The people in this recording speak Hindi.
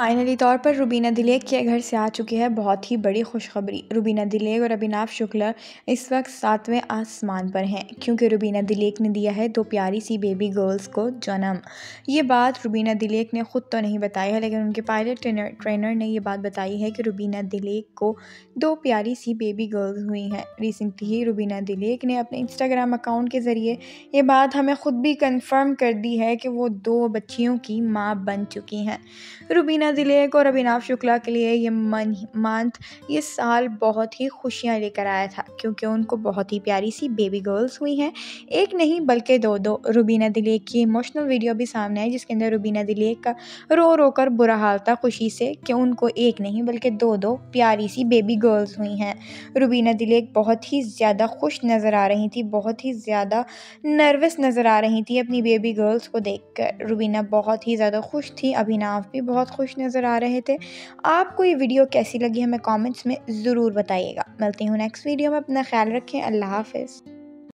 फाइनली तौर पर रुबीना दिलेग के घर से आ चुकी है बहुत ही बड़ी खुशखबरी रुबीना दिलेग और अभिनाव शुक्ला इस वक्त सातवें आसमान पर हैं क्योंकि रुबीना दिलेक ने दिया है दो प्यारी सी बेबी गर्ल्स को जन्म ये बात रुबीना दिलेक ने खुद तो नहीं बताई है लेकिन उनके पायलट ट्रेनर ट्रेनर ने यह बात बताई है कि रुबीना दिलेक को दो प्यारी सी बेबी गर्ल्स हुई हैं रिसेंटली ही रुबीना दिलेक ने अपने इंस्टाग्राम अकाउंट के ज़रिए ये बात हमें ख़ुद भी कन्फर्म कर दी है कि वो दो बच्चियों की माँ बन चुकी हैं रुबीना नेहा दिलेक और अभिनव शुक्ला के लिए ये मन मंथ ये साल बहुत ही खुशियाँ लेकर आया था क्योंकि उनको बहुत ही प्यारी सी बेबी गर्ल्स हुई हैं एक नहीं बल्कि दो दो रुबीना दिलेक की इमोशनल वीडियो भी सामने आई जिसके अंदर रुबीना दिलेक का रो रो कर बुरा हाल था खुशी से कि उनको एक नहीं बल्कि दो दो प्यारी सी बेबी गर्ल्स हुई हैं रुबीना दिलेक बहुत ही ज़्यादा खुश नज़र आ रही थी बहुत ही ज़्यादा नर्वस नज़र आ रही थी अपनी बेबी गर्ल्स को देख रुबीना बहुत ही ज़्यादा खुश थी अभिनाव भी बहुत खुश नज़र आ रहे थे आपको ये वीडियो कैसी लगी हमें कमेंट्स में ज़रूर बताइएगा मिलती हूँ नेक्स्ट वीडियो में अपना ख्याल रखें अल्लाह हाफिज़